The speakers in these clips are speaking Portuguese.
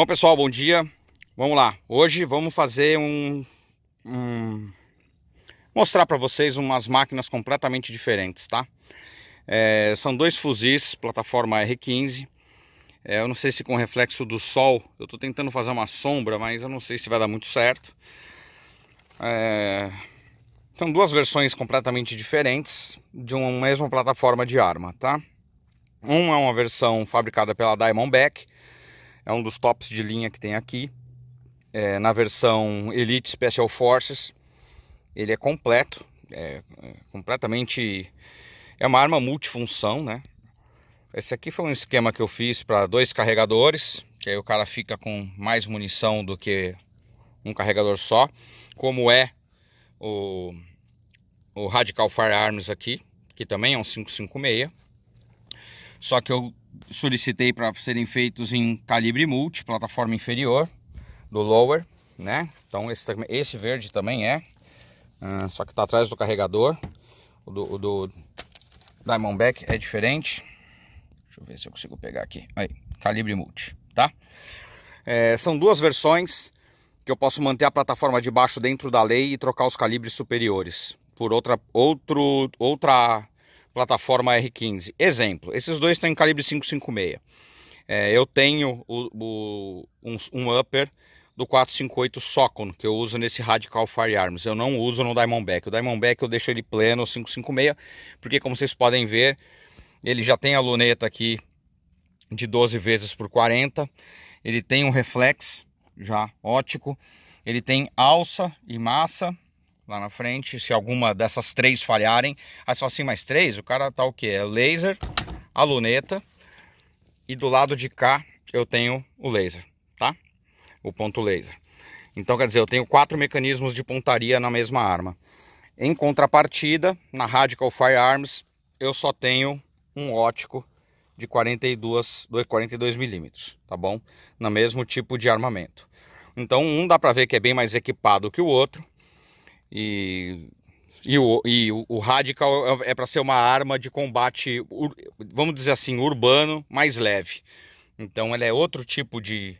Bom pessoal, bom dia. Vamos lá. Hoje vamos fazer um, um mostrar para vocês umas máquinas completamente diferentes, tá? É, são dois fuzis, plataforma R15. É, eu não sei se com reflexo do sol, eu estou tentando fazer uma sombra, mas eu não sei se vai dar muito certo. É, são duas versões completamente diferentes de uma mesma plataforma de arma, tá? Uma é uma versão fabricada pela Diamondback é um dos tops de linha que tem aqui. É, na versão Elite Special Forces. Ele é completo, é, é completamente... É uma arma multifunção, né? Esse aqui foi um esquema que eu fiz para dois carregadores, que aí o cara fica com mais munição do que um carregador só, como é o, o Radical Firearms aqui, que também é um 556. Só que eu solicitei para serem feitos em calibre multi, plataforma inferior do lower, né? Então esse, esse verde também é, uh, só que está atrás do carregador. O do, o do, Diamondback é diferente. Deixa eu ver se eu consigo pegar aqui. Aí, calibre multi, tá? É, são duas versões que eu posso manter a plataforma de baixo dentro da lei e trocar os calibres superiores por outra, outro, outra plataforma R15. Exemplo, esses dois em calibre 5.56. É, eu tenho o, o, um, um, upper do 458 Socon, que eu uso nesse Radical Firearms. Eu não uso no Diamondback. O Diamondback eu deixo ele pleno 5.56, porque como vocês podem ver, ele já tem a luneta aqui de 12 vezes por 40. Ele tem um reflex já ótico. Ele tem alça e massa lá na frente. Se alguma dessas três falharem, aí só assim mais três, o cara tá o que? É laser, a luneta e do lado de cá eu tenho o laser, tá? O ponto laser. Então quer dizer, eu tenho quatro mecanismos de pontaria na mesma arma. Em contrapartida, na Radical Firearms eu só tenho um ótico de 42 42 milímetros, tá bom? No mesmo tipo de armamento. Então um dá para ver que é bem mais equipado que o outro e, e, o, e o, o Radical é, é para ser uma arma de combate, vamos dizer assim, urbano, mais leve. Então ela é outro tipo de,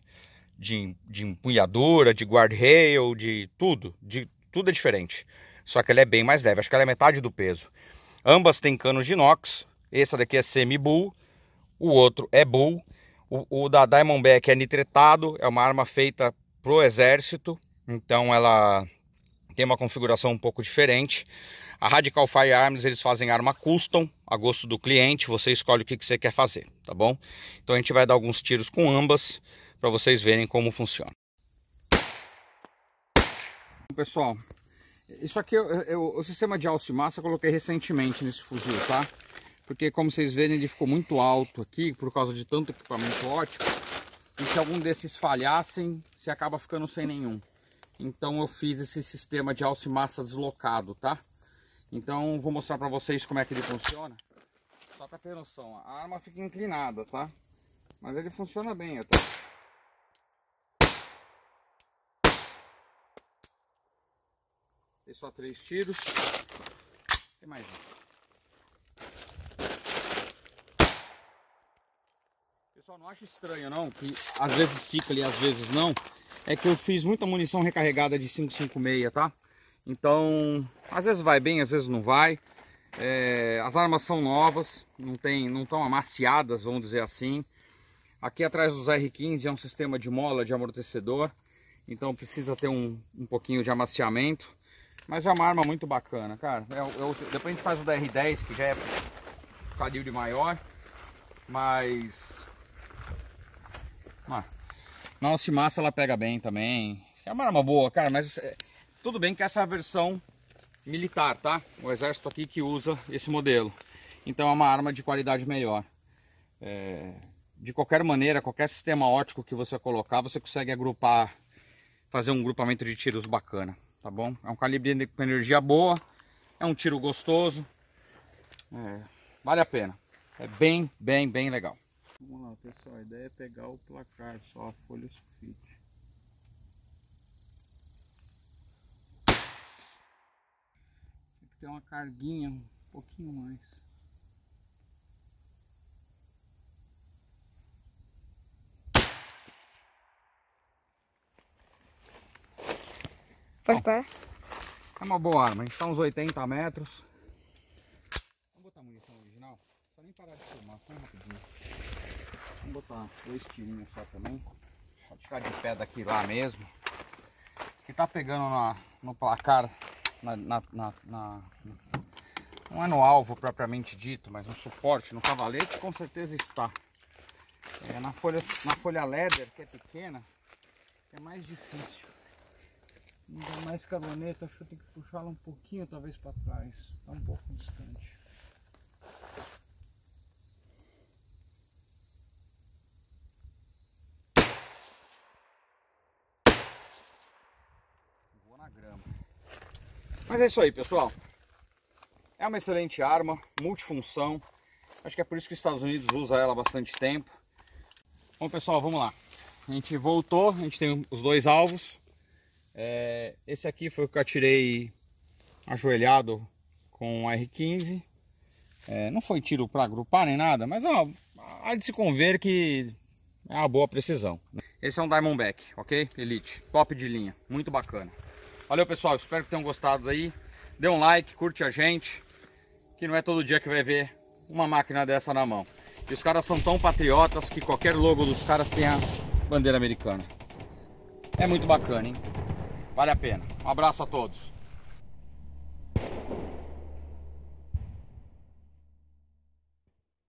de, de empunhadura, de guard-rail, de tudo. De, tudo é diferente. Só que ela é bem mais leve, acho que ela é metade do peso. Ambas têm canos de inox. Essa daqui é semi-bull, o outro é bull. O, o, da Diamondback é nitretado, é uma arma feita pro exército. Então ela tem uma configuração um pouco diferente. A Radical Firearms, eles fazem arma custom, a gosto do cliente, você escolhe o que, que você quer fazer, tá bom? Então a gente vai dar alguns tiros com ambas, para vocês verem como funciona. Pessoal, isso aqui é o sistema de alça e massa, eu coloquei recentemente nesse fuzil, tá? Porque como vocês verem, ele ficou muito alto aqui, por causa de tanto equipamento ótico. E se algum desses falhassem, você acaba ficando sem nenhum. Então eu fiz esse sistema de alça e massa deslocado, tá? Então vou mostrar para vocês como é que ele funciona. Só para ter noção, a arma fica inclinada, tá? Mas ele funciona bem até. Dei só três tiros. Tem mais um. Pessoal, não acha estranho não, que às vezes cicla e às vezes não é que eu fiz muita munição recarregada de 5.56, tá? Então, às vezes vai bem, às vezes não vai. É, as armas são novas, não tem, não estão amaciadas, vamos dizer assim. Aqui atrás dos R15 é um sistema de mola de amortecedor, então precisa ter um, um pouquinho de amaciamento. Mas é uma arma muito bacana, cara. É é depois a gente faz o da R10, que já é calibre maior, mas na massa ela pega bem também. É uma arma boa, cara, mas é, tudo bem que essa é a versão militar, tá? O exército aqui que usa esse modelo. Então é uma arma de qualidade melhor. É... De qualquer maneira, qualquer sistema ótico que você colocar, você consegue agrupar, fazer um grupamento de tiros bacana, tá bom? É um calibre com energia boa, é um tiro gostoso, é... vale a pena. É bem, bem, bem legal. Vamos lá pessoal, a ideia é pegar o placar, só a folha sulfite. Tem que ter uma carguinha um pouquinho mais. Pode parar? É uma boa arma, a gente está uns 80 metros. soltar dois tirinhos só também. Pode ficar de pé daqui lá mesmo. Que tá pegando na, no placar, na, na, na, não é no alvo propriamente dito, mas no suporte, no cavalete, com certeza está. É, na, folha, na folha leather, que é pequena, é mais difícil. Não dá mais cavaneta, acho que eu tenho que puxá-la um pouquinho, talvez para trás. Tá um pouco distante. Mas é isso aí, pessoal. É uma excelente arma, multifunção. Acho que é por isso que os Estados Unidos usa ela há bastante tempo. Bom, pessoal, vamos lá. A gente voltou, a gente tem os dois alvos. É, esse aqui foi o que eu atirei ajoelhado com R15. É, não foi tiro para agrupar nem nada, mas ó, há de se conver que é uma boa precisão. Esse é um Diamondback, ok? Elite, top de linha, muito bacana. Valeu, pessoal. Espero que tenham gostado aí. Dê um like, curte a gente, que não é todo dia que vai ver uma máquina dessa na mão. E os caras são tão patriotas que qualquer logo dos caras tem a bandeira americana. É muito bacana, hein? Vale a pena. Um abraço a todos.